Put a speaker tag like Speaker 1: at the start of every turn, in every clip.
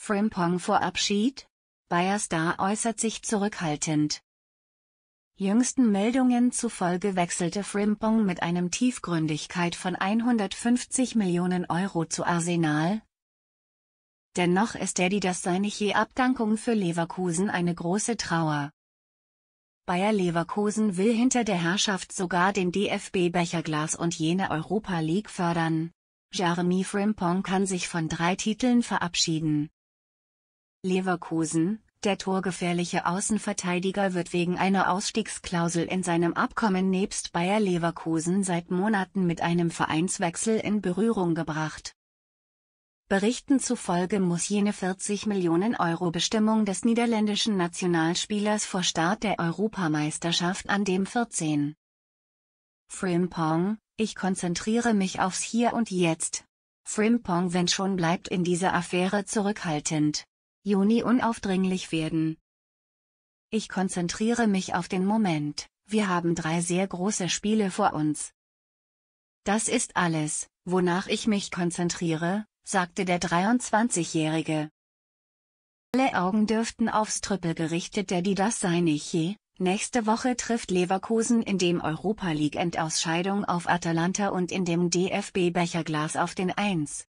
Speaker 1: Frimpong vor Abschied? Bayer Star äußert sich zurückhaltend. Jüngsten Meldungen zufolge wechselte Frimpong mit einem Tiefgründigkeit von 150 Millionen Euro zu Arsenal. Dennoch ist die das seine je Abdankung für Leverkusen eine große Trauer. Bayer Leverkusen will hinter der Herrschaft sogar den DFB-Becherglas und jene Europa League fördern. Jeremy Frimpong kann sich von drei Titeln verabschieden. Leverkusen, der torgefährliche Außenverteidiger wird wegen einer Ausstiegsklausel in seinem Abkommen nebst Bayer Leverkusen seit Monaten mit einem Vereinswechsel in Berührung gebracht. Berichten zufolge muss jene 40 Millionen Euro Bestimmung des niederländischen Nationalspielers vor Start der Europameisterschaft an dem 14. Frimpong, ich konzentriere mich aufs Hier und Jetzt. Frimpong wenn schon bleibt in dieser Affäre zurückhaltend. Juni unaufdringlich werden. Ich konzentriere mich auf den Moment, wir haben drei sehr große Spiele vor uns. Das ist alles, wonach ich mich konzentriere, sagte der 23-Jährige. Alle Augen dürften aufs Trüppel gerichtet, der die das sei nicht je. Nächste Woche trifft Leverkusen in dem Europa League Endausscheidung auf Atalanta und in dem DFB Becherglas auf den 1.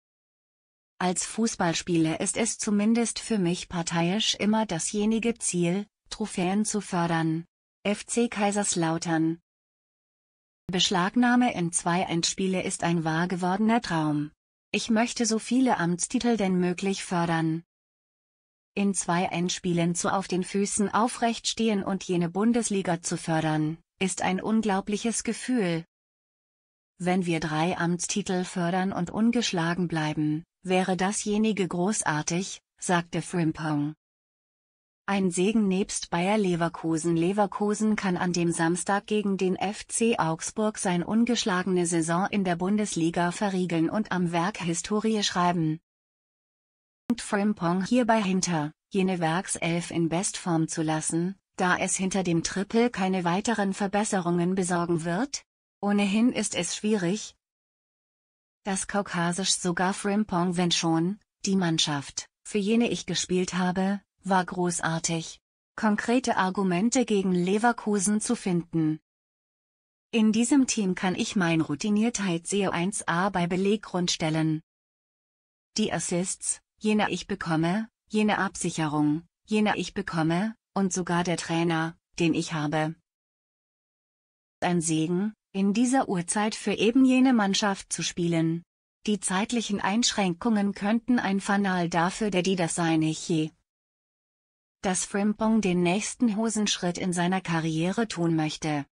Speaker 1: Als Fußballspieler ist es zumindest für mich parteiisch immer dasjenige Ziel, Trophäen zu fördern. FC Kaiserslautern Beschlagnahme in zwei Endspiele ist ein wahr gewordener Traum. Ich möchte so viele Amtstitel denn möglich fördern. In zwei Endspielen zu auf den Füßen aufrecht stehen und jene Bundesliga zu fördern, ist ein unglaubliches Gefühl, wenn wir drei Amtstitel fördern und ungeschlagen bleiben, wäre dasjenige großartig, sagte Frimpong. Ein Segen nebst Bayer Leverkusen. Leverkusen kann an dem Samstag gegen den FC Augsburg sein ungeschlagene Saison in der Bundesliga verriegeln und am Werk Historie schreiben. Frimpong hierbei hinter, jene Werkself in Bestform zu lassen, da es hinter dem Triple keine weiteren Verbesserungen besorgen wird, Ohnehin ist es schwierig, Das kaukasisch sogar Frimpong wenn schon, die Mannschaft, für jene ich gespielt habe, war großartig. Konkrete Argumente gegen Leverkusen zu finden. In diesem Team kann ich mein Routiniertheit sehr 1a bei Beleggrund stellen. Die Assists, jene ich bekomme, jene Absicherung, jene ich bekomme, und sogar der Trainer, den ich habe. Ein Segen, in dieser Uhrzeit für eben jene Mannschaft zu spielen. Die zeitlichen Einschränkungen könnten ein Fanal dafür der die das seine je. Dass Frimpong den nächsten Hosenschritt in seiner Karriere tun möchte.